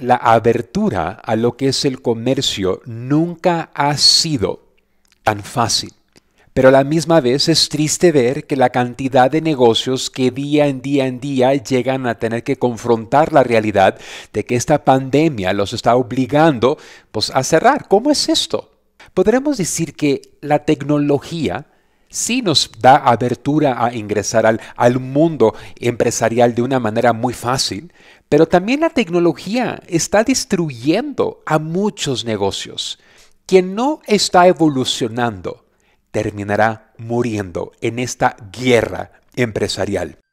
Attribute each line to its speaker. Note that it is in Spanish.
Speaker 1: la abertura a lo que es el comercio nunca ha sido tan fácil. Pero a la misma vez es triste ver que la cantidad de negocios que día en día en día llegan a tener que confrontar la realidad de que esta pandemia los está obligando pues, a cerrar. ¿Cómo es esto? Podremos decir que la tecnología sí nos da abertura a ingresar al, al, mundo empresarial de una manera muy fácil, pero también la tecnología está destruyendo a muchos negocios. Quien no está evolucionando terminará muriendo en esta guerra empresarial.